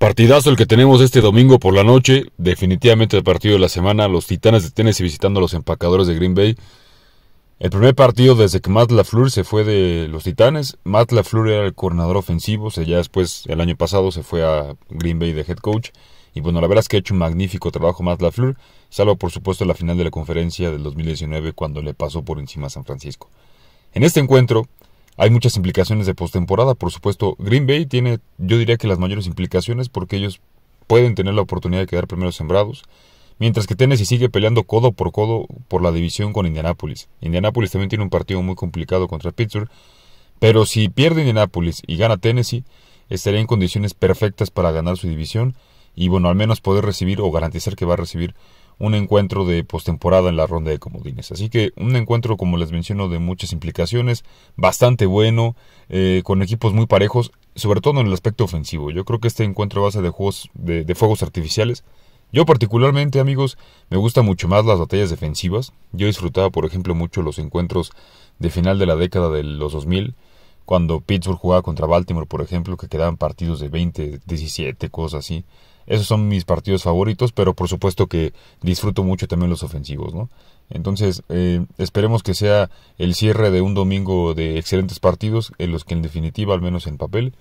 Partidazo el que tenemos este domingo por la noche. Definitivamente el partido de la semana. Los Titanes de Tennessee visitando a los empacadores de Green Bay. El primer partido desde que Matt LaFleur se fue de los Titanes. Matt LaFleur era el coordinador ofensivo. O sea, ya después, el año pasado, se fue a Green Bay de head coach. Y bueno, la verdad es que ha hecho un magnífico trabajo Matt LaFleur. Salvo, por supuesto, la final de la conferencia del 2019 cuando le pasó por encima a San Francisco. En este encuentro, hay muchas implicaciones de postemporada, por supuesto. Green Bay tiene, yo diría que las mayores implicaciones porque ellos pueden tener la oportunidad de quedar primeros sembrados. Mientras que Tennessee sigue peleando codo por codo por la división con Indianapolis. Indianapolis también tiene un partido muy complicado contra Pittsburgh. Pero si pierde Indianapolis y gana Tennessee, estaría en condiciones perfectas para ganar su división y bueno, al menos poder recibir o garantizar que va a recibir un encuentro de postemporada en la ronda de comodines. Así que un encuentro, como les menciono, de muchas implicaciones, bastante bueno, eh, con equipos muy parejos, sobre todo en el aspecto ofensivo. Yo creo que este encuentro a base de juegos de, de fuegos artificiales yo particularmente, amigos, me gustan mucho más las batallas defensivas. Yo disfrutaba, por ejemplo, mucho los encuentros de final de la década de los 2000, cuando Pittsburgh jugaba contra Baltimore, por ejemplo, que quedaban partidos de 20, 17, cosas así. Esos son mis partidos favoritos, pero por supuesto que disfruto mucho también los ofensivos, ¿no? Entonces, eh, esperemos que sea el cierre de un domingo de excelentes partidos, en los que en definitiva, al menos en papel,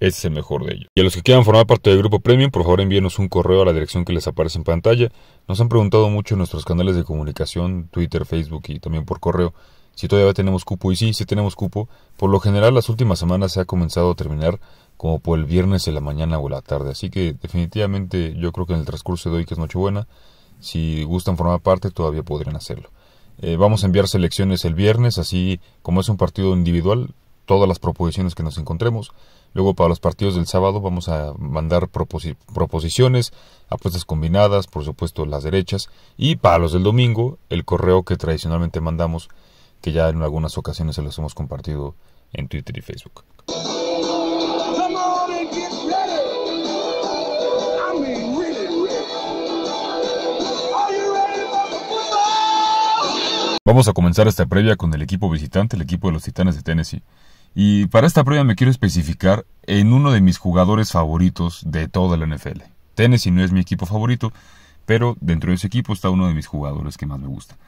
es el mejor de ellos. Y a los que quieran formar parte del grupo Premium, por favor envíenos un correo a la dirección que les aparece en pantalla. Nos han preguntado mucho en nuestros canales de comunicación, Twitter, Facebook y también por correo, si todavía tenemos cupo. Y sí, sí tenemos cupo. Por lo general, las últimas semanas se ha comenzado a terminar como por el viernes en la mañana o la tarde. Así que definitivamente yo creo que en el transcurso de hoy, que es Nochebuena, si gustan formar parte, todavía podrían hacerlo. Eh, vamos a enviar selecciones el viernes, así como es un partido individual, todas las proposiciones que nos encontremos. Luego para los partidos del sábado vamos a mandar proposiciones, apuestas combinadas, por supuesto las derechas. Y para los del domingo, el correo que tradicionalmente mandamos, que ya en algunas ocasiones se los hemos compartido en Twitter y Facebook. Vamos a comenzar esta previa con el equipo visitante, el equipo de los Titanes de Tennessee. Y para esta previa me quiero especificar en uno de mis jugadores favoritos de toda la NFL. Tennessee no es mi equipo favorito, pero dentro de ese equipo está uno de mis jugadores que más me gusta.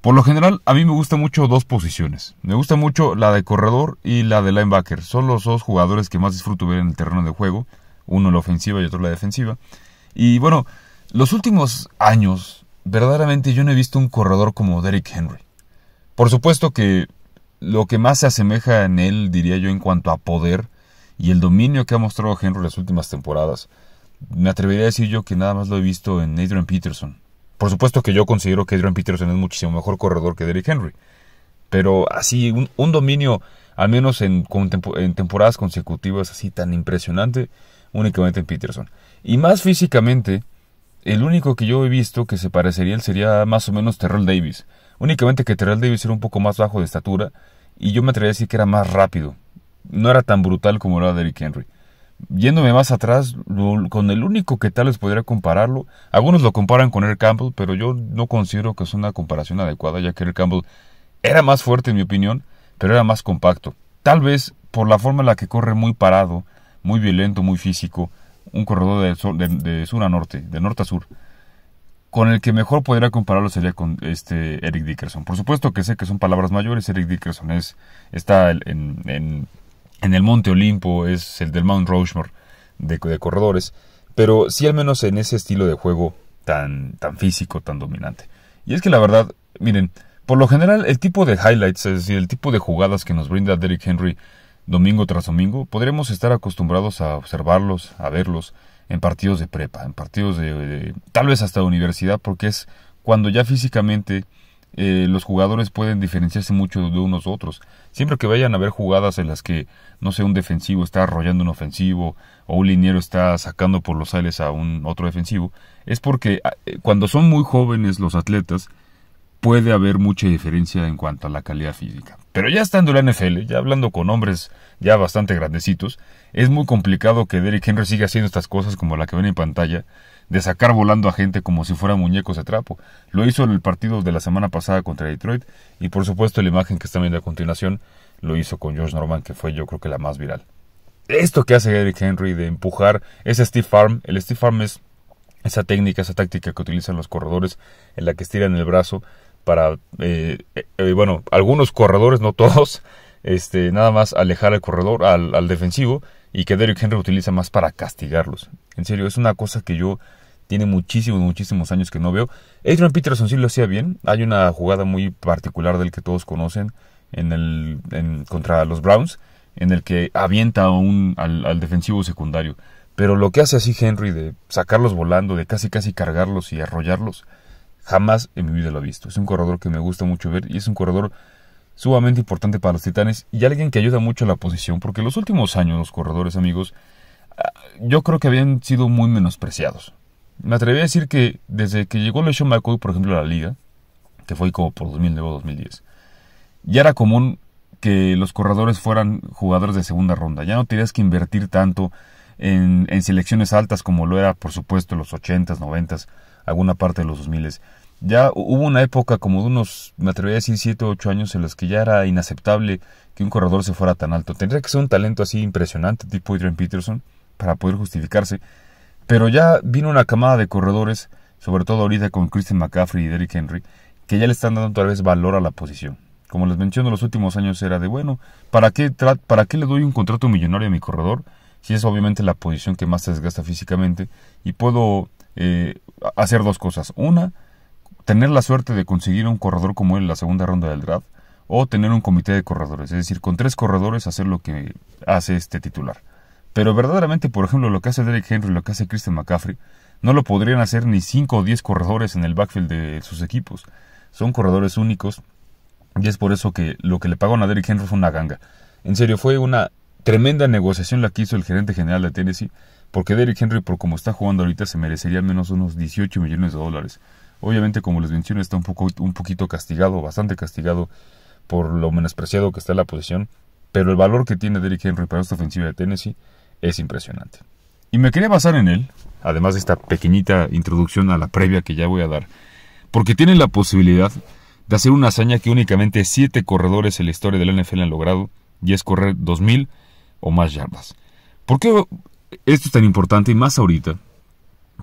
Por lo general, a mí me gustan mucho dos posiciones. Me gusta mucho la de corredor y la de linebacker. Son los dos jugadores que más disfruto ver en el terreno de juego. Uno la ofensiva y otro la defensiva. Y bueno, los últimos años verdaderamente yo no he visto un corredor como Derrick Henry. Por supuesto que lo que más se asemeja en él, diría yo, en cuanto a poder y el dominio que ha mostrado Henry en las últimas temporadas, me atrevería a decir yo que nada más lo he visto en Adrian Peterson. Por supuesto que yo considero que Adrian Peterson es muchísimo mejor corredor que Derrick Henry. Pero así, un, dominio, al menos en, en temporadas consecutivas así tan impresionante, únicamente en Peterson. Y más físicamente, el único que yo he visto que se parecería él sería más o menos Terrell Davis. Únicamente que Terrell Davis era un poco más bajo de estatura y yo me atrevería a decir que era más rápido. No era tan brutal como era Derrick Henry. Yéndome más atrás, con el único que tal les podría compararlo, algunos lo comparan con Eric Campbell, pero yo no considero que es una comparación adecuada, ya que Eric Campbell era más fuerte en mi opinión, pero era más compacto. Tal vez por la forma en la que corre muy parado, muy violento, muy físico, un corredor de sur, de, sur, a norte, de norte a sur. Con el que mejor podría compararlo sería con este Eric Dickerson. Por supuesto que sé que son palabras mayores. Eric Dickerson es, está en, en, en el Monte Olimpo, es el del Mount Rushmore de, corredores. Pero sí al menos en ese estilo de juego tan, tan físico, tan dominante. Y es que la verdad, miren, por lo general el tipo de highlights, es decir, el tipo de jugadas que nos brinda Derrick Henry Domingo tras domingo podremos estar acostumbrados a observarlos, a verlos en partidos de prepa, en partidos de, tal vez hasta universidad, porque es cuando ya físicamente eh, los jugadores pueden diferenciarse mucho de unos otros. Siempre que vayan a ver jugadas en las que, no sé, un defensivo está arrollando un ofensivo o un liniero está sacando por los ailes a un otro defensivo, es porque ah, eh, cuando son muy jóvenes los atletas puede haber mucha diferencia en cuanto a la calidad física. Pero ya estando en la NFL, ya hablando con hombres ya bastante grandecitos, es muy complicado que Derrick Henry siga haciendo estas cosas como la que ven en pantalla, de sacar volando a gente como si fueran muñecos de trapo. Lo hizo en el partido de la semana pasada contra Detroit y por supuesto la imagen que están viendo a continuación lo hizo con George Norman, que fue yo creo que la más viral. Esto que hace Derrick Henry de empujar ese Steve Farm, el Steve Farm es esa técnica, esa táctica que utilizan los corredores en la que estiran el brazo para, eh, eh, bueno, algunos corredores, no todos, este, nada más alejar al corredor, al, defensivo, y que Derrick Henry utiliza más para castigarlos. En serio, es una cosa que yo tiene muchísimos, muchísimos años que no veo. Adrian Peterson sí lo hacía bien. Hay una jugada muy particular del que todos conocen en el, contra los Browns, en el que avienta un, al defensivo secundario. Pero lo que hace así Henry de sacarlos volando, de casi casi cargarlos y arrollarlos, Jamás en mi vida lo he visto. Es un corredor que me gusta mucho ver y es un corredor sumamente importante para los titanes y alguien que ayuda mucho a la posición, porque los últimos años los corredores, amigos, ah, yo creo que habían sido muy menospreciados. Me atreví a decir que desde que llegó LeSean McCoy, por ejemplo, a la liga, que fue como por 2009-2010, ya era común que los corredores fueran jugadores de segunda ronda. Ya no tenías que invertir tanto en, en selecciones altas como lo era, por supuesto, en los 80s, 90s alguna parte de los 2000. Ya hubo una época como de unos, me atrevería a decir, 7 o 8 años en los que ya era inaceptable que un corredor se fuera tan alto. Tendría que ser un talento así impresionante, tipo Adrian Peterson, para poder justificarse. Pero ya vino una camada de corredores, sobre todo ahorita con Christian McCaffrey y Derrick Henry, que ya le están dando tal vez valor a la posición. Como les menciono, los últimos años era de, bueno, ¿para qué, ¿para qué le doy un contrato millonario a mi corredor? Si es obviamente la posición que más se desgasta físicamente y puedo eh, hacer dos cosas. Una, tener la suerte de conseguir un corredor como él en la segunda ronda del draft o tener un comité de corredores, es decir, con tres corredores hacer lo que hace este titular. Pero verdaderamente, por ejemplo, lo que hace Derek Henry, lo que hace Christian McCaffrey, no lo podrían hacer ni cinco o diez corredores en el backfield de sus equipos. Son corredores únicos y es por eso que lo que le pagaron a Derek Henry fue una ganga. En serio, fue una tremenda negociación la que hizo el gerente general de Tennessee porque Derrick Henry, por como está jugando ahorita, se merecería al menos unos 18 millones de dólares. Obviamente, como les menciono, está un, poco, un poquito castigado, bastante castigado por lo menospreciado que está la posición. Pero el valor que tiene Derrick Henry para esta ofensiva de Tennessee es impresionante. Y me quería basar en él, además de esta pequeñita introducción a la previa que ya voy a dar, porque tiene la posibilidad de hacer una hazaña que únicamente 7 corredores en la historia de la NFL han logrado, y es correr 2.000 o más yardas. ¿Por qué esto es tan importante y más ahorita.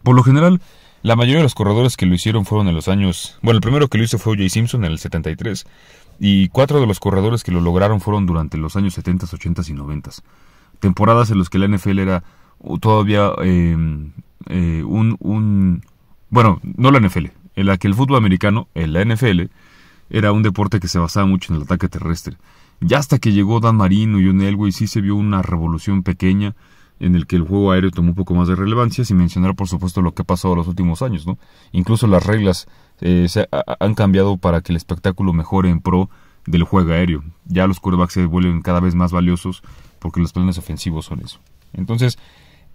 Por lo general, la mayoría de los corredores que lo hicieron fueron en los años... Bueno, el primero que lo hizo fue O.J. Simpson en el 73, y cuatro de los corredores que lo lograron fueron durante los años 70, 80 y 90. Temporadas en las que la NFL era uh, todavía em, eh, un, un... Bueno, no la NFL, en la que el fútbol americano, en la NFL, era un deporte que se basaba mucho en el ataque terrestre. Ya hasta que llegó Dan Marino y un Elway sí se vio una revolución pequeña en el que el juego aéreo tomó un poco más de relevancia, sin mencionar por supuesto lo que ha pasado en los últimos años, ¿no? Incluso las reglas eh, se han cambiado para que el espectáculo mejore en pro del juego aéreo. Ya los quarterbacks se vuelven cada vez más valiosos porque los planes ofensivos son eso. Entonces,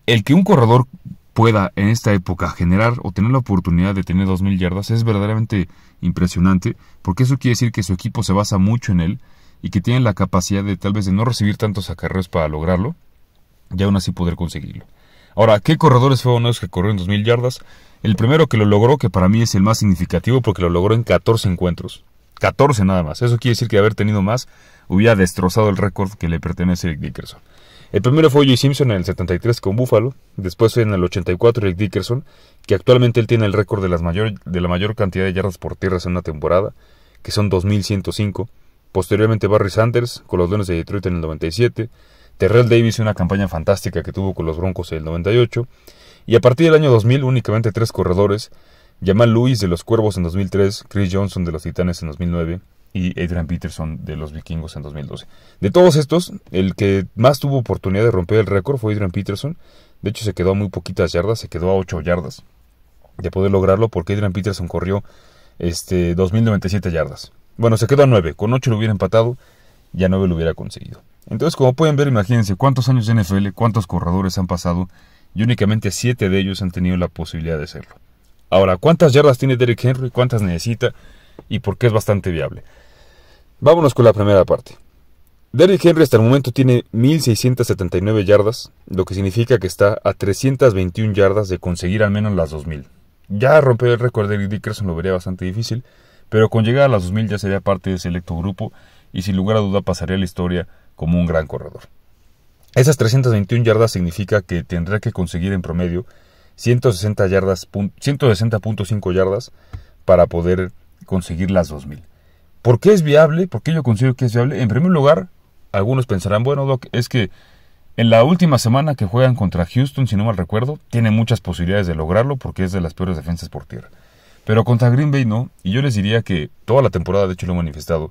el que un corredor pueda en esta época generar o tener la oportunidad de tener 2.000 yardas es verdaderamente impresionante, porque eso quiere decir que su equipo se basa mucho en él y que tiene la capacidad de tal vez de no recibir tantos acarreos para lograrlo, y aún así poder conseguirlo. Ahora, ¿qué corredores fueron los que corrieron 2.000 yardas? El primero que lo logró, que para mí es el más significativo porque lo logró en 14 encuentros. 14 nada más. Eso quiere decir que haber tenido más hubiera destrozado el récord que le pertenece a Eric Dickerson. El primero fue Joey Simpson en el 73 con Buffalo, después fue en el 84 Eric Dickerson, que actualmente él tiene el récord de, las de la mayor cantidad de yardas por tierras en una temporada, que son 2.105. Posteriormente Barry Sanders con los Leones de Detroit en el 97, Terrell Davis una campaña fantástica que tuvo con los Broncos en el 98. Y a partir del año 2000 únicamente tres corredores, Jamal Lewis de los Cuervos en 2003, Chris Johnson de los Titanes en 2009 y Adrian Peterson de los Vikingos en 2012. De todos estos, el que más tuvo oportunidad de romper el récord fue Adrian Peterson. De hecho se quedó a muy poquitas yardas, se quedó a 8 yardas de poder lograrlo porque Adrian Peterson corrió este, 2.097 yardas. Bueno, se quedó a 9, con 8 lo hubiera empatado ya no lo hubiera conseguido. Entonces, como pueden ver, imagínense cuántos años de NFL, cuántos corredores han pasado y únicamente siete de ellos han tenido la posibilidad de hacerlo Ahora, ¿cuántas yardas tiene Derrick Henry? ¿Cuántas necesita? ¿Y por qué es bastante viable? Vámonos con la primera parte. Derrick Henry hasta el momento tiene 1.679 yardas, lo que significa que está a 321 yardas de conseguir al menos las 2.000. Ya romper el récord de Dickerson lo vería bastante difícil, pero con llegar a las 2.000 ya sería parte de ese selecto grupo y sin lugar a duda pasaría a la historia como un gran corredor. Esas 321 yardas significa que tendrá que conseguir en promedio yardas, 160.5 yardas para poder conseguir las 2000. ¿Por qué es viable? ¿Por qué yo considero que es viable? En primer lugar, algunos pensarán, bueno, Doc, es que en la última semana que juegan contra Houston, si no mal recuerdo, tiene muchas posibilidades de lograrlo porque es de las peores defensas por tierra. Pero contra Green Bay no, y yo les diría que toda la temporada, de hecho lo he manifestado,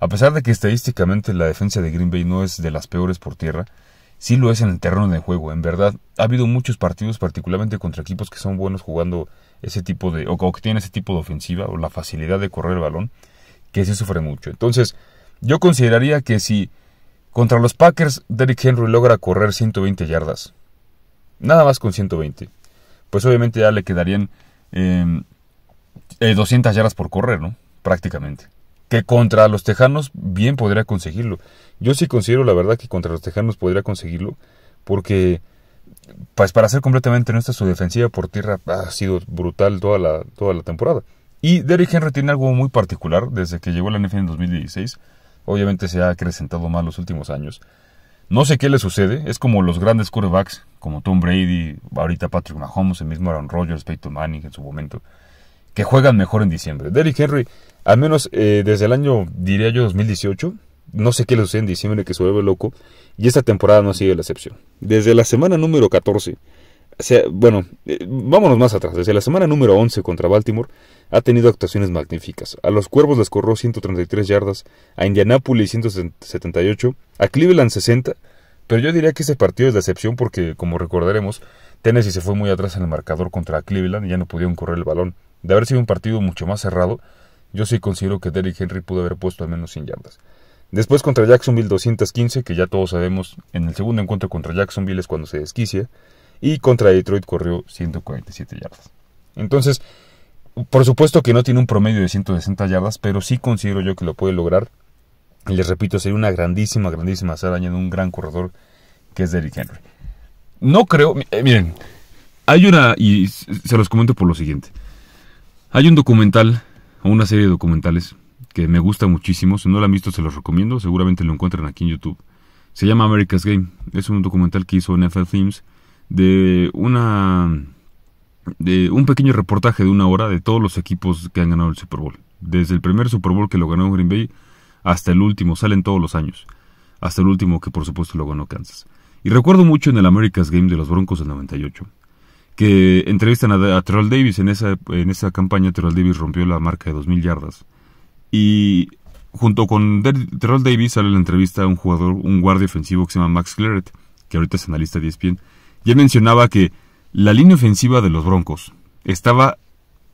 a pesar de que estadísticamente la defensa de Green Bay no es de las peores por tierra, sí lo es en el terreno de juego. En verdad, ha habido muchos partidos, particularmente contra equipos que son buenos jugando ese tipo de, o, que tienen ese tipo de ofensiva, o la facilidad de correr el balón, que se sufre mucho. Entonces, yo consideraría que si contra los Packers Derrick Henry logra correr 120 yardas, nada más con 120, pues obviamente ya le quedarían 200 em, eh, yardas por correr, ¿no? Prácticamente que contra los tejanos bien podría conseguirlo. Yo sí considero la verdad que contra los tejanos podría conseguirlo, porque pues para ser completamente nuestra, su defensiva por tierra ha sido brutal toda la, toda la temporada. Y Derrick Henry tiene algo muy particular desde que llegó a la NFL en 2016. Obviamente se ha acrecentado más los últimos años. No sé qué le sucede, es como los grandes quarterbacks, como Tom Brady, ahorita Patrick Mahomes, el mismo Aaron Rodgers, Peyton Manning en su momento, que juegan mejor en diciembre. Derrick Henry al menos eh, desde el año, diría yo, 2018. No sé qué le sucede en diciembre que se vuelve loco. Y esta temporada no ha sido la excepción. Desde la semana número 14. bueno, eh, vámonos más atrás. Desde la semana número 11 contra Baltimore ha tenido actuaciones magníficas. A los Cuervos les corrió 133 yardas, a Indianápolis 178, a Cleveland 60. Pero yo diría que ese partido es la excepción porque, como recordaremos, Tennessee se fue muy atrás en el marcador contra Cleveland y ya no pudieron correr el balón. De haber sido un partido mucho más cerrado, yo sí considero que Derrick Henry pudo haber puesto al menos 100 yardas. Después contra Jacksonville 215, que ya todos sabemos, en el segundo encuentro contra Jacksonville es cuando se desquicia. Y contra Detroit corrió 147 yardas. Entonces, por supuesto que no tiene un promedio de 160 yardas, pero sí considero yo que lo puede lograr. Y les repito, sería una grandísima, grandísima hazaña de un gran corredor que es Derrick Henry. No creo, eh, miren, hay una, y se los comento por lo siguiente. Hay un documental una serie de documentales que me gusta muchísimo. Si no la han visto, se los recomiendo. Seguramente lo encuentran aquí en YouTube. Se llama America's Game. Es un documental que hizo NFL Films de una de un pequeño reportaje de una hora de todos los equipos que han ganado el Super Bowl. Desde el primer Super Bowl que lo ganó Green Bay hasta el último, salen todos los años. Hasta el último que por supuesto lo ganó Kansas. Y recuerdo mucho en el America's Game de los Broncos del 98 que entrevistan a, Terrell Davis. En esa, en esa campaña Terrell Davis rompió la marca de 2.000 yardas. Y junto con Terrell Davis sale la entrevista a un jugador, un guardia ofensivo que se llama Max Claret, que ahorita es analista de ESPN. Y mencionaba que la línea ofensiva de los Broncos estaba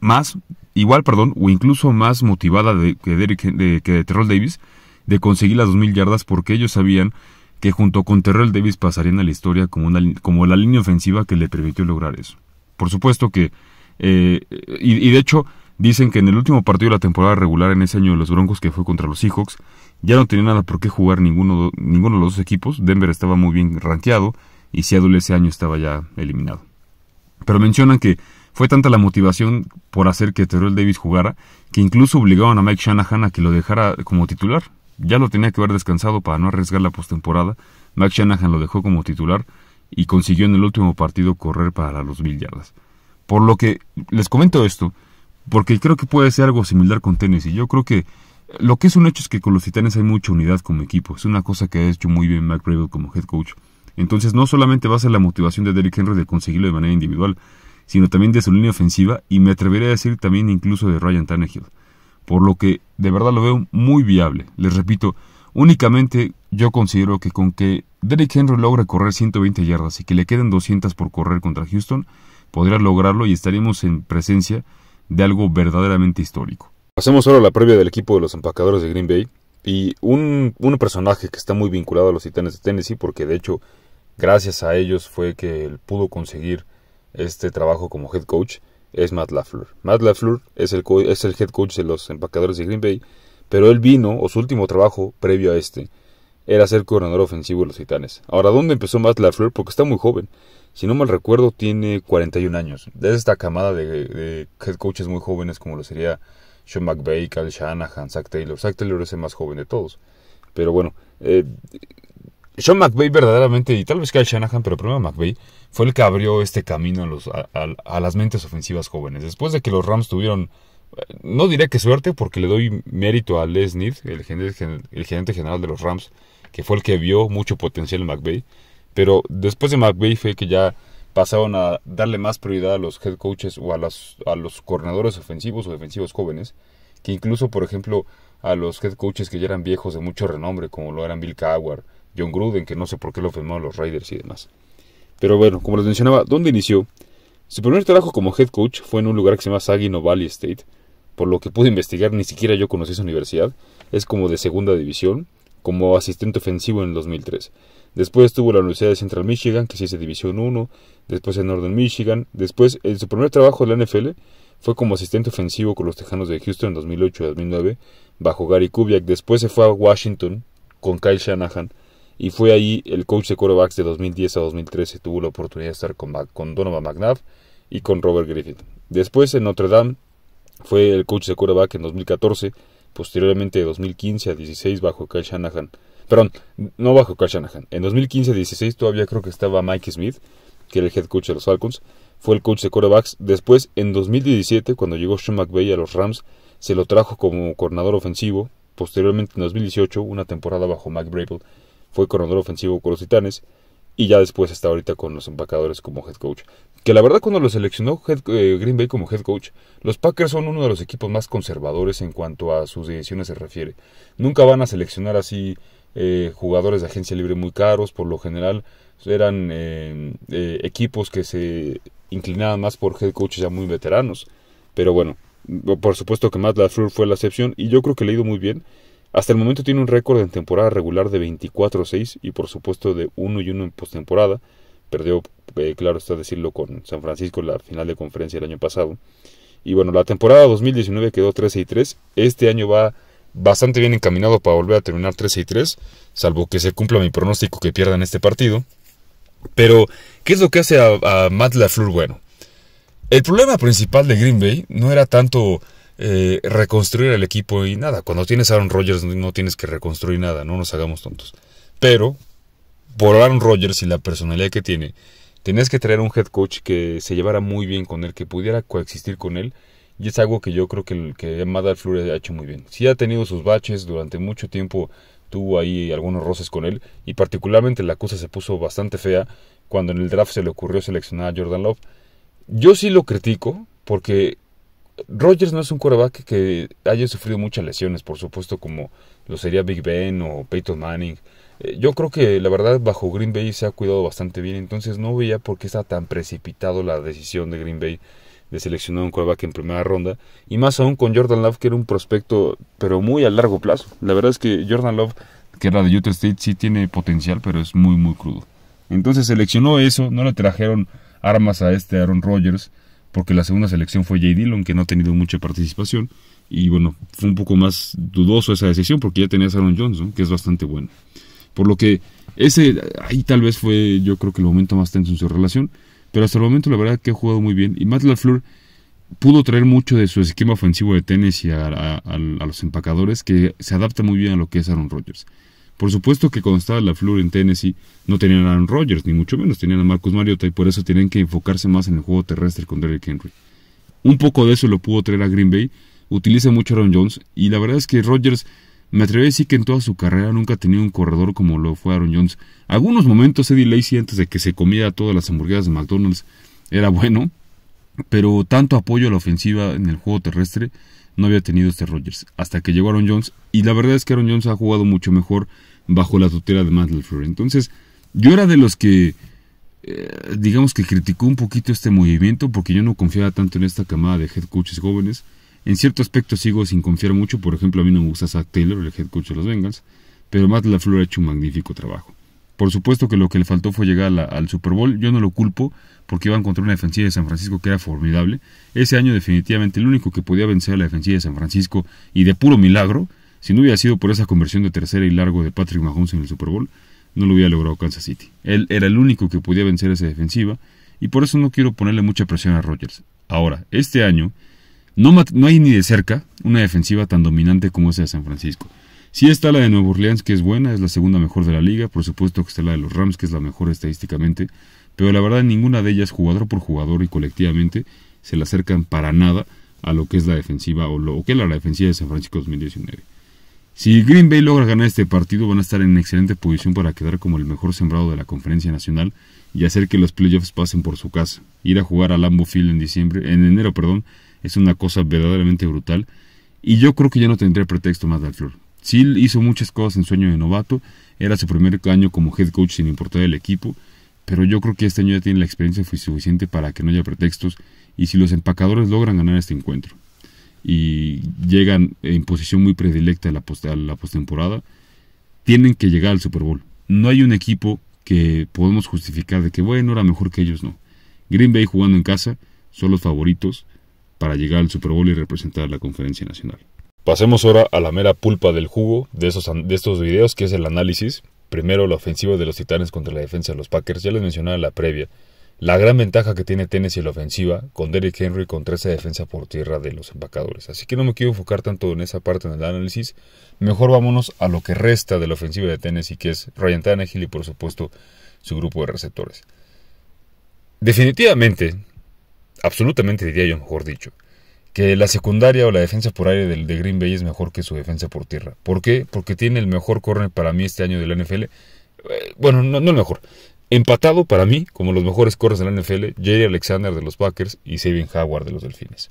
más, igual, perdón, o incluso más motivada de, que, de, que Terrell Davis de conseguir las 2.000 yardas porque ellos sabían que junto con Terrell Davis pasarían a la historia como, una, como la línea ofensiva que le permitió lograr eso. Por supuesto que, eh, y, de hecho, Dicen que en el último partido de la temporada regular en ese año de los Broncos, que fue contra los Seahawks, ya no tenía nada por qué jugar ninguno, ninguno de los dos equipos. Denver estaba muy bien rankeado y Seattle ese año estaba ya eliminado. Pero mencionan que fue tanta la motivación por hacer que Terrell Davis jugara que incluso obligaron a Mike Shanahan a que lo dejara como titular. Ya lo tenía que haber descansado para no arriesgar la postemporada. Max Shanahan lo dejó como titular y consiguió en el último partido correr para los mil yardas. Por lo que les comento esto, porque creo que puede ser algo similar con y Yo creo que lo que es un hecho es que con los Titanes hay mucha unidad como equipo. Es una cosa que ha hecho muy bien Mac Rabel como head coach. Entonces no solamente va a ser la motivación de Derrick Henry de conseguirlo de manera individual, sino también de su línea ofensiva y me atrevería a decir también incluso de Ryan Tannehill por lo que de verdad lo veo muy viable. Les repito, únicamente yo considero que con que Derrick Henry logre correr 120 yardas y que le queden 200 por correr contra Houston, podría lograrlo y estaríamos en presencia de algo verdaderamente histórico. Pasemos ahora la previa del equipo de los empacadores de Green Bay y un, un personaje que está muy vinculado a los Titanes de Tennessee porque de hecho gracias a ellos fue que él pudo conseguir este trabajo como head coach es Matt LaFleur. Matt LaFleur es el, es el head coach de los empacadores de Green Bay, pero él vino, o su último trabajo previo a este, era ser coronador ofensivo de los Titanes. Ahora, ¿dónde empezó Matt LaFleur? Porque está muy joven. Si no mal recuerdo, tiene 41 años. De esta camada de, head coaches muy jóvenes como lo sería Sean McVay, Cal Shanahan, Zach Taylor. Zach Taylor es el más joven de todos. Pero bueno, eh, sean McVay verdaderamente, y tal vez Kyle Shanahan, pero primero McVay, fue el que abrió este camino a, las mentes ofensivas jóvenes. Después de que los Rams tuvieron, eh, no diré que suerte, porque le doy mérito a Les Need, el, el gerente general de los Rams, que fue el que vio mucho potencial en McVay. Pero después de McVay fue que ya pasaron a darle más prioridad a los head coaches o a, las, a los coordinadores ofensivos o defensivos jóvenes, que incluso, por ejemplo, a los head coaches que ya eran viejos de mucho renombre, como lo eran Bill Cowher, John Gruden, que no sé por qué lo firmaron los Raiders y demás. Pero bueno, como les mencionaba, ¿dónde inició? Su primer trabajo como head coach fue en un lugar que se llama Saginaw Valley State, por lo que pude investigar, ni siquiera yo conocí esa universidad, es como de segunda división, como asistente ofensivo en el 2003. Después estuvo la Universidad de Central Michigan, que se hizo División 1, después en Northern Michigan, después en su primer trabajo en la NFL fue como asistente ofensivo con los Tejanos de Houston en 2008 y 2009, bajo Gary Kubiak, después se fue a Washington con Kyle Shanahan, y fue ahí el coach de quarterbacks de 2010 a 2013 tuvo la oportunidad de estar con, Donovan McNabb y con Robert Griffith. Después en Notre Dame fue el coach de quarterback en 2014, posteriormente de 2015 a 2016 bajo Kyle Shanahan. Perdón, no bajo Kyle Shanahan. En 2015 a 2016 todavía creo que estaba Mike Smith, que era el head coach de los Falcons. Fue el coach de quarterbacks. Después, en 2017, cuando llegó Sean McVay a los Rams, se lo trajo como coordinador ofensivo. Posteriormente, en 2018, una temporada bajo Mike Brable fue coronador ofensivo con los Titanes y ya después está ahorita con los empacadores como head coach. Que la verdad cuando lo seleccionó eh, Green Bay como head coach, los Packers son uno de los equipos más conservadores en cuanto a sus decisiones se refiere. Nunca van a seleccionar así eh, jugadores de agencia libre muy caros, por lo general eran eh, equipos que se inclinaban más por head coaches ya muy veteranos. Pero bueno, por supuesto que Matt LaFleur fue la excepción y yo creo que le ha ido muy bien. Hasta el momento tiene un récord en temporada regular de 24-6 y por supuesto de 1 1 en postemporada. Perdió, eh, claro está decirlo, con San Francisco en la final de conferencia el año pasado. Y bueno, la temporada 2019 quedó 13 3. Este año va bastante bien encaminado para volver a terminar 13 3, salvo que se cumpla mi pronóstico que pierdan este partido. Pero, ¿qué es lo que hace a, a Matt LaFleur bueno? El problema principal de Green Bay no era tanto eh, reconstruir el equipo y nada. Cuando tienes a Aaron Rodgers no tienes que reconstruir nada, no nos hagamos tontos. Pero por Aaron Rodgers y la personalidad que tiene, Tienes que traer un head coach que se llevara muy bien con él, que pudiera coexistir con él. Y es algo que yo creo que, que Madal Flores ha hecho muy bien. Si ha tenido sus baches durante mucho tiempo, tuvo ahí algunos roces con él. Y particularmente la cosa se puso bastante fea cuando en el draft se le ocurrió seleccionar a Jordan Love. Yo sí lo critico porque Rogers no es un coreback que haya sufrido muchas lesiones, por supuesto, como lo sería Big Ben o Peyton Manning. Eh, yo creo que la verdad bajo Green Bay se ha cuidado bastante bien, entonces no veía por qué está tan precipitado la decisión de Green Bay de seleccionar un coreback en primera ronda, y más aún con Jordan Love, que era un prospecto, pero muy a largo plazo. La verdad es que Jordan Love, que era de Utah State, sí tiene potencial, pero es muy, muy crudo. Entonces seleccionó eso, no le trajeron armas a este Aaron Rodgers, porque la segunda selección fue Jay Dillon, que no ha tenido mucha participación. Y bueno, fue un poco más dudoso esa decisión porque ya tenía a Aaron Johnson, que es bastante bueno. Por lo que ese ahí tal vez fue yo creo que el momento más tenso en su relación. Pero hasta el momento la verdad que ha jugado muy bien. Y Matt LaFleur pudo traer mucho de su esquema ofensivo de tenis y a, a los empacadores que se adapta muy bien a lo que es Aaron Rodgers. Por supuesto que cuando estaba la Flur en Tennessee no tenían a Aaron Rodgers, ni mucho menos tenían a Marcus Mariota y por eso tienen que enfocarse más en el juego terrestre con Derrick Henry. Un poco de eso lo pudo traer a Green Bay, utiliza mucho a Aaron Jones y la verdad es que Rodgers me atrevo a decir que en toda su carrera nunca ha tenido un corredor como lo fue Aaron Jones. Algunos momentos Eddie Lacy antes de que se comiera todas las hamburguesas de McDonald's era bueno, pero tanto apoyo a la ofensiva en el juego terrestre no había tenido este Rogers hasta que llegó Aaron Jones. Y la verdad es que Aaron Jones ha jugado mucho mejor bajo la tutela de Matt LaFleur. Entonces, yo era de los que, eh, digamos que criticó un poquito este movimiento, porque yo no confiaba tanto en esta camada de head coaches jóvenes. En cierto aspecto sigo sin confiar mucho, por ejemplo, a mí no me gusta Zach Taylor, el head coach de los Bengals, pero Matt LaFleur ha hecho un magnífico trabajo. Por supuesto que lo que le faltó fue llegar al Super Bowl. Yo no lo culpo porque iban contra una defensiva de San Francisco que era formidable. Ese año definitivamente el único que podía vencer a la defensiva de San Francisco y de puro milagro, si no hubiera sido por esa conversión de tercera y largo de Patrick Mahomes en el Super Bowl, no lo hubiera logrado Kansas City. Él era el único que podía vencer a esa defensiva y por eso no quiero ponerle mucha presión a Rodgers. Ahora, este año no, no hay ni de cerca una defensiva tan dominante como esa de San Francisco. Sí está la de Nueva Orleans, que es buena, es la segunda mejor de la liga. Por supuesto que está la de los Rams, que es la mejor estadísticamente. Pero la verdad, ninguna de ellas, jugador por jugador y colectivamente, se le acercan para nada a lo que es la defensiva o lo que es la defensiva de San Francisco 2019. Si Green Bay logra ganar este partido, van a estar en excelente posición para quedar como el mejor sembrado de la Conferencia Nacional y hacer que los playoffs pasen por su casa. Ir a jugar a Lambeau Field en diciembre, en enero, perdón, es una cosa verdaderamente brutal y yo creo que ya no tendría pretexto más de Alflor. Seal hizo muchas cosas en sueño de novato, era su primer año como head coach sin importar el equipo, pero yo creo que este año ya tiene la experiencia suficiente para que no haya pretextos y si los empacadores logran ganar este encuentro y llegan en posición muy predilecta a la, postemporada, tienen que llegar al Super Bowl. No hay un equipo que podemos justificar de que bueno, era mejor que ellos, no. Green Bay jugando en casa son los favoritos para llegar al Super Bowl y representar la conferencia nacional. Pasemos ahora a la mera pulpa del jugo de, esos, de estos videos, que es el análisis. Primero, la ofensiva de los Titanes contra la defensa de los Packers. Ya les mencionaba la previa. La gran ventaja que tiene Tennessee la ofensiva, con Derrick Henry contra esa defensa por tierra de los empacadores. Así que no me quiero enfocar tanto en esa parte del análisis. Mejor vámonos a lo que resta de la ofensiva de Tennessee, que es Ryan Tannehill y por supuesto su grupo de receptores. Definitivamente, absolutamente diría yo, mejor dicho, que la secundaria o la defensa por aire del de Green Bay es mejor que su defensa por tierra. ¿Por qué? Porque tiene el mejor corner para mí este año de la NFL. Eh, bueno, no, el mejor. Empatado para mí, como los mejores corners de la NFL, Jerry Alexander de los Packers y Sabin Howard de los Delfines.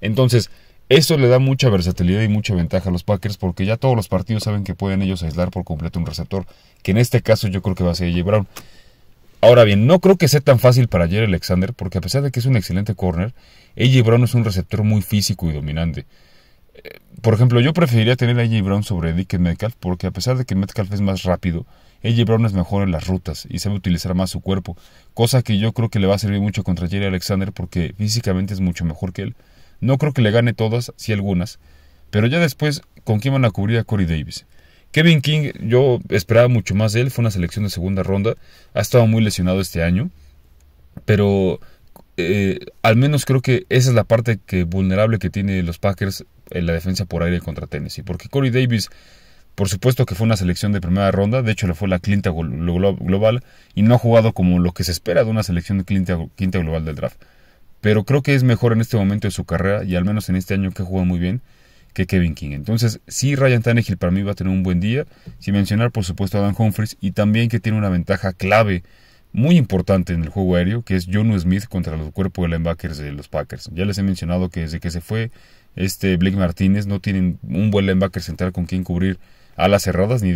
Entonces, eso le da mucha versatilidad y mucha ventaja a los Packers porque ya todos los partidos saben que pueden ellos aislar por completo un receptor, que en este caso yo creo que va a ser Jay Brown. Ahora bien, no creo que sea tan fácil para Jerry Alexander, porque a pesar de que es un excelente corner, AJ Brown es un receptor muy físico y dominante. Eh, por ejemplo, yo preferiría tener a AJ Brown sobre Dick Metcalf, porque a pesar de que Metcalf es más rápido, AJ Brown es mejor en las rutas y sabe utilizar más su cuerpo, cosa que yo creo que le va a servir mucho contra Jerry Alexander, porque físicamente es mucho mejor que él. No creo que le gane todas, si algunas, pero ya después, ¿con quién van a cubrir a Corey Davis? Kevin King, yo esperaba mucho más de él, fue una selección de segunda ronda, ha estado muy lesionado este año, pero eh, al menos creo que esa es la parte que vulnerable que tiene los Packers en la defensa por aire contra Tennessee, porque Corey Davis, por supuesto que fue una selección de primera ronda, de hecho le fue la quinta global y no ha jugado como lo que se espera de una selección de quinta, quinta global del draft. Pero creo que es mejor en este momento de su carrera y al menos en este año que juega muy bien que Kevin King. Entonces, sí, Ryan Tannehill para mí va a tener un buen día, sin mencionar por supuesto a Dan Humphries y también que tiene una ventaja clave muy importante en el juego aéreo, que es Jonu Smith contra los cuerpos de linebackers de los Packers. Ya les he mencionado que desde que se fue este Blake Martínez no tienen un buen linebacker central con quien cubrir alas cerradas ni,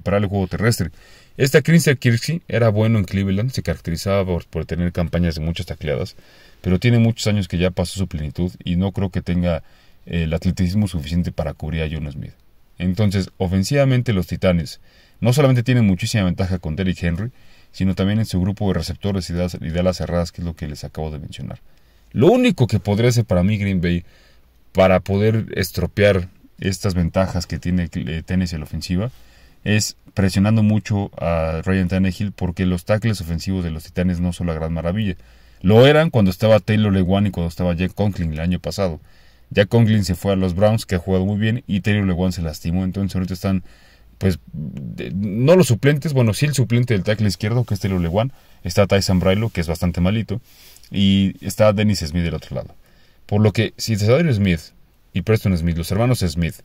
para ni, el juego terrestre. esta Christian Kirksey era bueno en Cleveland, se caracterizaba por, por, tener campañas de muchas tacleadas, pero tiene muchos años que ya pasó su plenitud y no creo que tenga el atleticismo suficiente para cubrir a John Smith. Entonces, ofensivamente los Titanes no solamente tienen muchísima ventaja con Derrick Henry, sino también en su grupo de receptores y de alas cerradas, que es lo que les acabo de mencionar. Lo único que podría hacer para mí Green Bay para poder estropear estas ventajas que tiene Tennessee en la ofensiva es presionando mucho a Ryan Tannehill porque los tackles ofensivos de los Titanes no son la gran maravilla. Lo eran cuando estaba Taylor Lewan y cuando estaba Jack Conklin el año pasado. Ya Conklin se fue a los Browns, que ha jugado muy bien, y Terry Lewan se lastimó. Entonces ahorita están, pues, no los suplentes, bueno, sí el suplente del tackle izquierdo, que es Terry Lewan. Está Tyson Brailo, que es bastante malito. Y está Dennis Smith del otro lado. Por lo que si Cesario Smith y Preston Smith, los hermanos Smith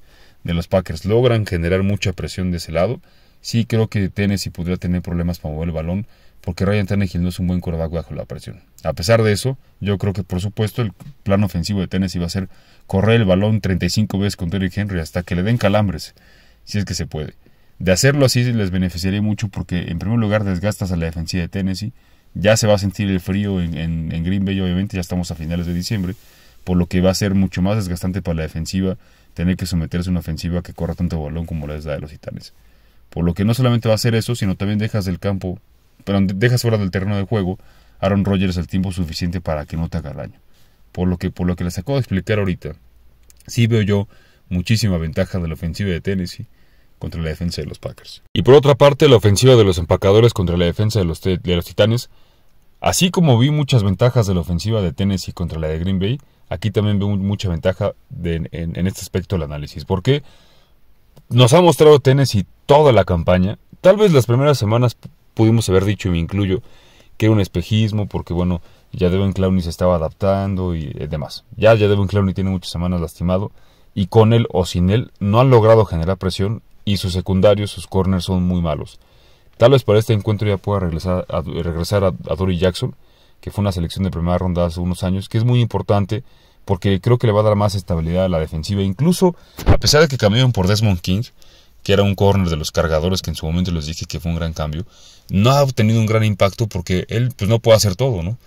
de los Packers, logran generar mucha presión de ese lado, Sí creo que Tennessee podría tener problemas para mover el balón porque Ryan Tannehill no es un buen corredor bajo la presión. A pesar de eso, yo creo que por supuesto el plan ofensivo de Tennessee va a ser correr el balón 35 veces con Terry Henry hasta que le den calambres, si es que se puede. De hacerlo así les beneficiaría mucho porque en primer lugar desgastas a la defensiva de Tennessee, ya se va a sentir el frío en, Green Bay obviamente, ya estamos a finales de diciembre, por lo que va a ser mucho más desgastante para la defensiva tener que someterse a una ofensiva que corra tanto balón como la de los Titanes. Por lo que no solamente va a hacer eso, sino también dejas del campo, pero dejas fuera del terreno de juego Aaron Rodgers el tiempo suficiente para que no te haga daño. Por lo que, por lo que les acabo de explicar ahorita, sí veo yo muchísima ventaja de la ofensiva de Tennessee contra la defensa de los Packers. Y por otra parte, la ofensiva de los empacadores contra la defensa de los, Titanes, así como vi muchas ventajas de la ofensiva de Tennessee contra la de Green Bay, aquí también veo mucha ventaja en, en, este aspecto del análisis. ¿Por qué? nos ha mostrado Tennessee toda la campaña. Tal vez las primeras semanas pudimos haber dicho, y me incluyo, que era un espejismo, porque bueno, ya Devin Clowney se estaba adaptando y eh, demás. Ya, ya Devin Clowney tiene muchas semanas lastimado, y con él o sin él no han logrado generar presión, y sus secundarios, sus corners son muy malos. Tal vez para este encuentro ya pueda regresar a, regresar a Dory Jackson, que fue una selección de primera ronda hace unos años, que es muy importante porque creo que le va a dar más estabilidad a la defensiva. Incluso, a pesar de que cambiaron por Desmond King, que era un corner de los cargadores, que en su momento les dije que fue un gran cambio, no ha obtenido un gran impacto porque él pues, no puede hacer todo, ¿no?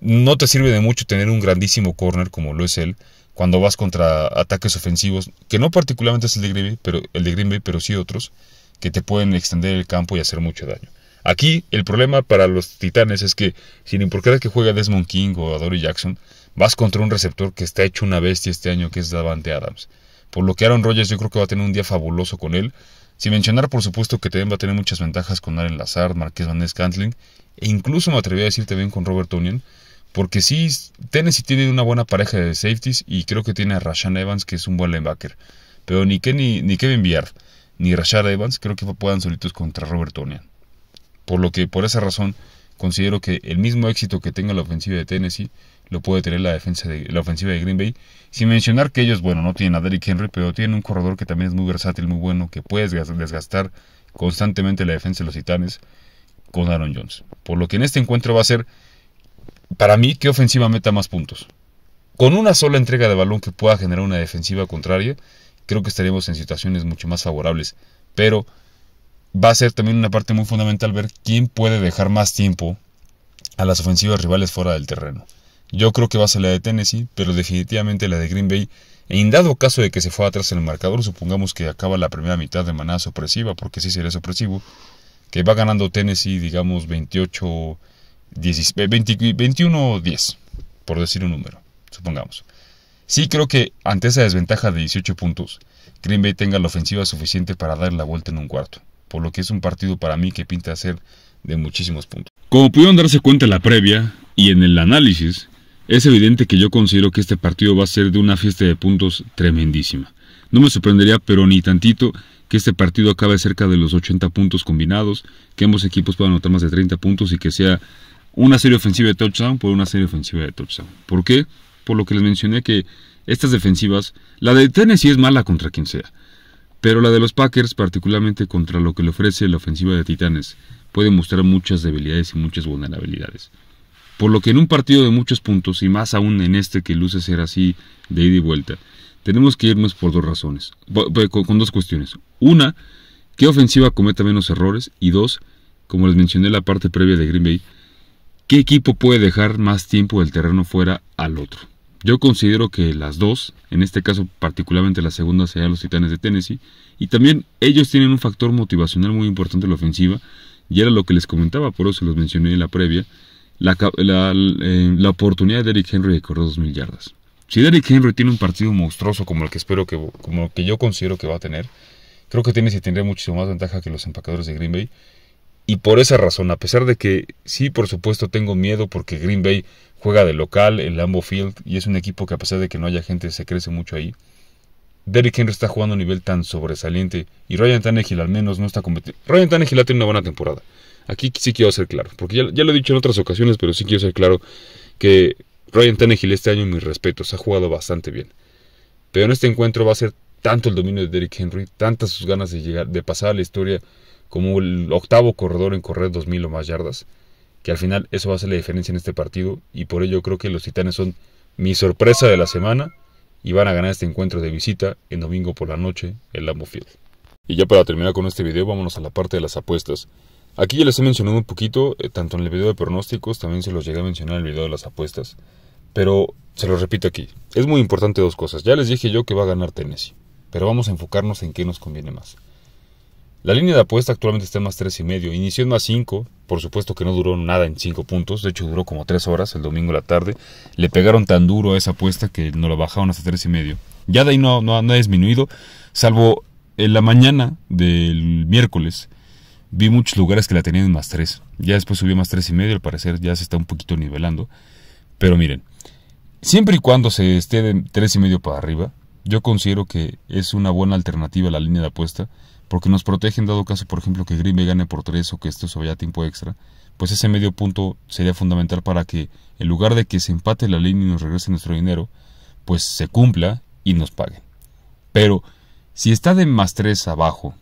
No te sirve de mucho tener un grandísimo corner como lo es él cuando vas contra ataques ofensivos, que no particularmente es el de Green Bay, pero, el de Green pero sí otros, que te pueden extender el campo y hacer mucho daño. Aquí el problema para los titanes es que, sin importar que juegue Desmond King o Dory Jackson, vas contra un receptor que está hecho una bestia este año, que es Davante Adams. Por lo que Aaron Rodgers yo creo que va a tener un día fabuloso con él. Sin mencionar, por supuesto, que también va a tener muchas ventajas con Aaron Lazard, Marqués Van Cantling, e incluso me atreví a decirte bien con Robert Tonian, porque sí, Tennessee tiene una buena pareja de safeties y creo que tiene a Rashan Evans, que es un buen linebacker. Pero ni, que, ni, Kevin enviar ni Rashad Evans creo que puedan solitos contra Robert Tonian. Por lo que, por esa razón, considero que el mismo éxito que tenga la ofensiva de Tennessee lo puede tener la defensa de la ofensiva de Green Bay. Sin mencionar que ellos, bueno, no tienen a Derrick Henry, pero tienen un corredor que también es muy versátil, muy bueno, que puede desgastar constantemente la defensa de los Titanes con Aaron Jones. Por lo que en este encuentro va a ser, para mí, qué ofensiva meta más puntos. Con una sola entrega de balón que pueda generar una defensiva contraria, creo que estaremos en situaciones mucho más favorables. Pero va a ser también una parte muy fundamental ver quién puede dejar más tiempo a las ofensivas rivales fuera del terreno. Yo creo que va a ser la de Tennessee, pero definitivamente la de Green Bay. En dado caso de que se fue atrás en el marcador, supongamos que acaba la primera mitad de manada opresiva, porque sí sería opresivo, que va ganando Tennessee, digamos, 28, 21 10, por decir un número, supongamos. Sí creo que ante esa desventaja de 18 puntos, Green Bay tenga la ofensiva suficiente para dar la vuelta en un cuarto, por lo que es un partido para mí que pinta ser de muchísimos puntos. Como pudieron darse cuenta en la previa y en el análisis, es evidente que yo considero que este partido va a ser de una fiesta de puntos tremendísima. No me sorprendería, pero ni tantito, que este partido acabe cerca de los 80 puntos combinados, que ambos equipos puedan anotar más de 30 puntos y que sea una serie ofensiva de touchdown por una serie ofensiva de touchdown. ¿Por qué? Por lo que les mencioné que estas defensivas, la de Tennessee es mala contra quien sea, pero la de los Packers, particularmente contra lo que le ofrece la ofensiva de Titanes, puede mostrar muchas debilidades y muchas vulnerabilidades. Por lo que en un partido de muchos puntos, y más aún en este que luce ser así de ida y vuelta, tenemos que irnos por dos razones, con dos cuestiones. Una, qué ofensiva cometa menos errores, y dos, como les mencioné en la parte previa de Green Bay, qué equipo puede dejar más tiempo del terreno fuera al otro. Yo considero que las dos, en este caso particularmente la segunda sería los Titanes de Tennessee, y también ellos tienen un factor motivacional muy importante en la ofensiva, y era lo que les comentaba, por eso los mencioné en la previa, eh, la, oportunidad de Derrick Henry de correr 2.000 yardas. Si Derrick Henry tiene un partido monstruoso como el que espero que, como que yo considero que va a tener, creo que tiene y tendría muchísimo más ventaja que los empacadores de Green Bay. Y por esa razón, a pesar de que sí, por supuesto, tengo miedo porque Green Bay juega de local, en Lambo Field, y es un equipo que a pesar de que no haya gente, se crece mucho ahí. Derrick Henry está jugando a un nivel tan sobresaliente y Ryan Tannehill al menos no está competiendo. Ryan Tannehill ha tenido una buena temporada. Aquí sí quiero ser claro, porque ya, lo he dicho en otras ocasiones, pero sí quiero ser claro que Ryan Tannehill este año, mis respetos, ha jugado bastante bien. Pero en este encuentro va a ser tanto el dominio de Derrick Henry, tantas sus ganas de, llegar, de pasar a la historia como el octavo corredor en correr 2.000 o más yardas, que al final eso va a ser la diferencia en este partido y por ello creo que los Titanes son mi sorpresa de la semana y van a ganar este encuentro de visita en domingo por la noche en Lambeau Field. Y ya para terminar con este video, vámonos a la parte de las apuestas. Aquí ya les he mencionado un poquito, eh, tanto en el video de pronósticos, también se los llegué a mencionar en el video de las apuestas. Pero se los repito aquí, es muy importante dos cosas. Ya les dije yo que va a ganar Tennessee, pero vamos a enfocarnos en qué nos conviene más. La línea de apuesta actualmente está en más 3,5, inició en más 5, por supuesto que no duró nada en 5 puntos, de hecho duró como 3 horas el domingo a la tarde, le pegaron tan duro a esa apuesta que no la bajaron hasta 3,5. Ya de ahí no ha disminuido, salvo en la mañana del miércoles, Vi muchos lugares que la tenían en más 3. Ya después subió más tres y medio, al parecer ya se está un poquito nivelando. Pero miren, siempre y cuando se esté de 3 y medio para arriba, yo considero que es una buena alternativa a la línea de apuesta, porque nos protege en dado caso, por ejemplo, que Grime gane por 3 o que esto se vaya a tiempo extra, pues ese medio punto sería fundamental para que, en lugar de que se empate la línea y nos regrese nuestro dinero, pues se cumpla y nos pague. Pero, si está de más 3 abajo,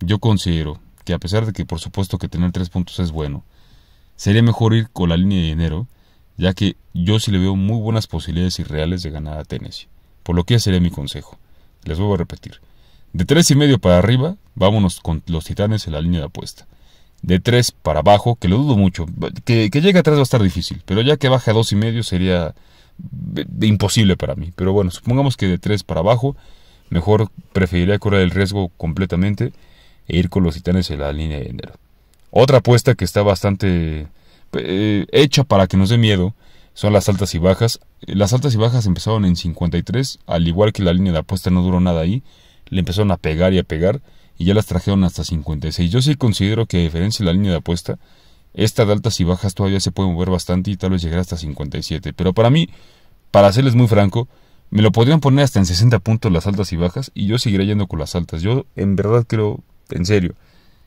yo considero que a pesar de que por supuesto que tener tres puntos es bueno, sería mejor ir con la línea de dinero, ya que yo sí le veo muy buenas posibilidades y reales de ganar a Tennessee. Por lo que ese sería mi consejo. Les vuelvo a repetir. De tres y medio para arriba, vámonos con los titanes en la línea de apuesta. De tres para abajo, que lo dudo mucho. Que, llegue a 3 va a estar difícil, pero ya que baje a dos y medio sería imposible para mí. Pero bueno, supongamos que de tres para abajo, mejor preferiría correr el riesgo completamente e ir con los titanes en la línea de dinero Otra apuesta que está bastante eh, hecha para que nos dé miedo son las altas y bajas. Las altas y bajas empezaron en 53, al igual que la línea de apuesta no duró nada ahí, le empezaron a pegar y a pegar y ya las trajeron hasta 56. Yo sí considero que a diferencia de la línea de apuesta, esta de altas y bajas todavía se puede mover bastante y tal vez llegar hasta 57. Pero para mí, para serles muy franco, me lo podrían poner hasta en 60 puntos las altas y bajas y yo seguiré yendo con las altas. Yo en verdad creo en serio,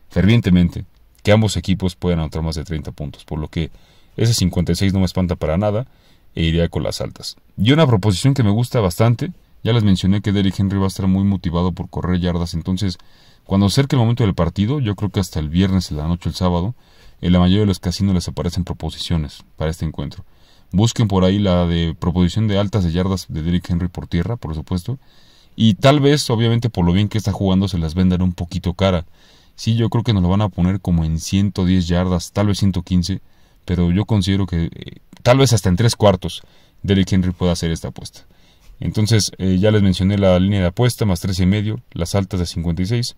fervientemente, que ambos equipos puedan anotar más de 30 puntos, por lo que ese 56 no me espanta para nada e iría con las altas. Y una proposición que me gusta bastante, ya les mencioné que Derrick Henry va a estar muy motivado por correr yardas, entonces cuando acerque el momento del partido, yo creo que hasta el viernes la noche, el sábado, en la mayoría de los casinos les aparecen proposiciones para este encuentro. Busquen por ahí la de proposición de altas de yardas de Derrick Henry por tierra, por supuesto, y tal vez, obviamente, por lo bien que está jugando, se las vendan un poquito cara. Sí, yo creo que nos lo van a poner como en 110 yardas, tal vez 115, pero yo considero que eh, tal vez hasta en tres cuartos Derek Henry pueda hacer esta apuesta. Entonces, eh, ya les mencioné la línea de apuesta, más tres y medio, las altas de 56,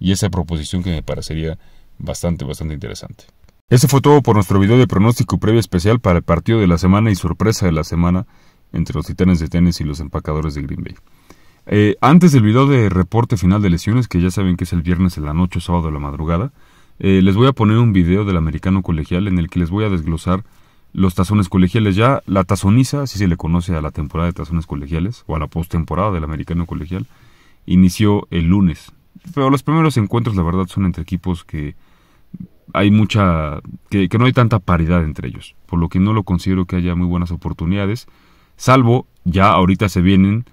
y esa proposición que me parecería bastante, bastante interesante. Eso fue todo por nuestro video de pronóstico previo especial para el partido de la semana y sorpresa de la semana entre los Titanes de Tenis y los empacadores de Green Bay. Eh, antes del video de reporte final de lesiones, que ya saben que es el viernes en la noche, o sábado a la madrugada, eh, les voy a poner un video del americano colegial en el que les voy a desglosar los tazones colegiales. Ya la tazoniza, si se le conoce a la temporada de tazones colegiales o a la postemporada del americano colegial, inició el lunes. Pero los primeros encuentros, la verdad, son entre equipos que hay mucha. que, que no hay tanta paridad entre ellos, por lo que no lo considero que haya muy buenas oportunidades, salvo ya ahorita se vienen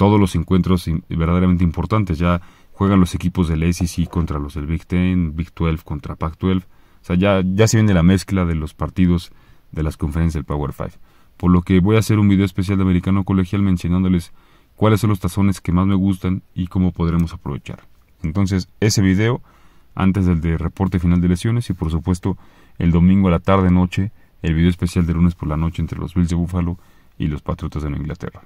todos los encuentros verdaderamente importantes. Ya juegan los equipos del e SEC contra los del Big Ten, Big 12 contra Pac-12. O sea, ya, ya se viene la mezcla de los partidos de las conferencias del Power 5. Por lo que voy a hacer un video especial de americano colegial mencionándoles cuáles son los tazones que más me gustan y cómo podremos aprovechar. Entonces, ese video antes del de reporte final de lesiones y por supuesto el domingo a la tarde noche el video especial de lunes por la noche entre los Bills de Buffalo y los Patriotas de Inglaterra.